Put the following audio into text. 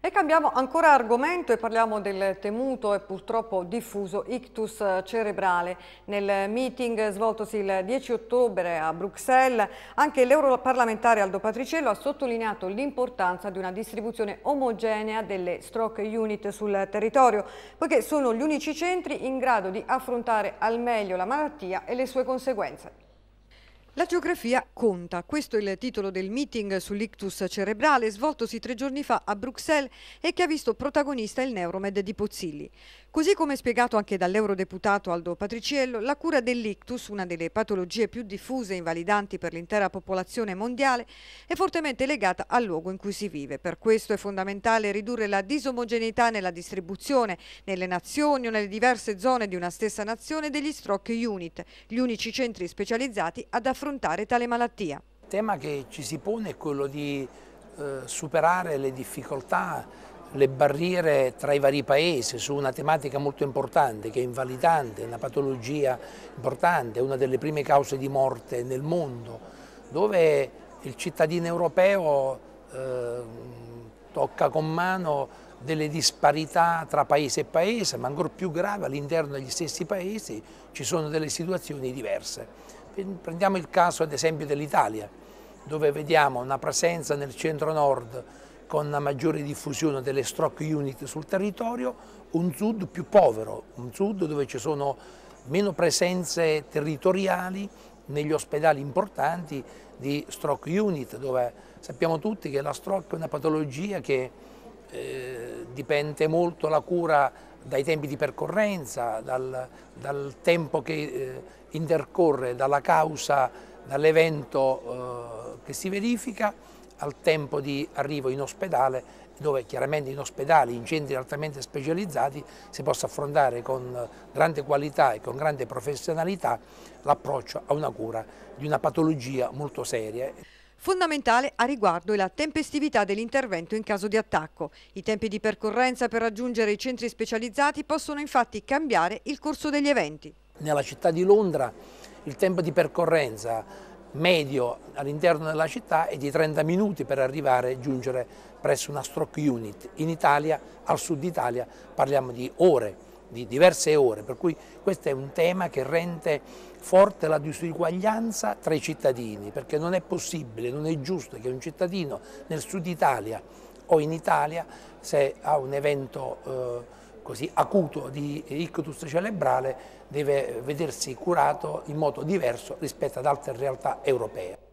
E cambiamo ancora argomento e parliamo del temuto e purtroppo diffuso ictus cerebrale. Nel meeting svoltosi il 10 ottobre a Bruxelles, anche l'europarlamentare Aldo Patriciello ha sottolineato l'importanza di una distribuzione omogenea delle stroke unit sul territorio, poiché sono gli unici centri in grado di affrontare al meglio la malattia e le sue conseguenze. La geografia conta, questo è il titolo del meeting sull'ictus cerebrale svoltosi tre giorni fa a Bruxelles e che ha visto protagonista il Neuromed di Pozzilli. Così come spiegato anche dall'eurodeputato Aldo Patriciello, la cura dell'ictus, una delle patologie più diffuse e invalidanti per l'intera popolazione mondiale, è fortemente legata al luogo in cui si vive. Per questo è fondamentale ridurre la disomogeneità nella distribuzione, nelle nazioni o nelle diverse zone di una stessa nazione degli stroke unit, gli unici centri specializzati ad affrontare affrontare tale malattia. Il tema che ci si pone è quello di eh, superare le difficoltà, le barriere tra i vari paesi su una tematica molto importante che è invalidante, una patologia importante, una delle prime cause di morte nel mondo, dove il cittadino europeo eh, tocca con mano delle disparità tra paese e paese, ma ancora più grave all'interno degli stessi paesi ci sono delle situazioni diverse. Prendiamo il caso ad esempio dell'Italia, dove vediamo una presenza nel centro-nord con una maggiore diffusione delle stroke unit sul territorio, un sud più povero, un sud dove ci sono meno presenze territoriali negli ospedali importanti di stroke unit, dove sappiamo tutti che la stroke è una patologia che eh, dipende molto la cura dai tempi di percorrenza, dal, dal tempo che eh, intercorre dalla causa, dall'evento eh, che si verifica al tempo di arrivo in ospedale dove chiaramente in ospedali, in centri altamente specializzati, si possa affrontare con grande qualità e con grande professionalità l'approccio a una cura di una patologia molto seria. Fondamentale a riguardo è la tempestività dell'intervento in caso di attacco. I tempi di percorrenza per raggiungere i centri specializzati possono infatti cambiare il corso degli eventi. Nella città di Londra il tempo di percorrenza medio all'interno della città è di 30 minuti per arrivare e giungere presso una stroke unit. In Italia, al sud Italia, parliamo di ore di diverse ore, per cui questo è un tema che rende forte la disuguaglianza tra i cittadini, perché non è possibile, non è giusto che un cittadino nel sud Italia o in Italia, se ha un evento eh, così acuto di ictus cerebrale, deve vedersi curato in modo diverso rispetto ad altre realtà europee.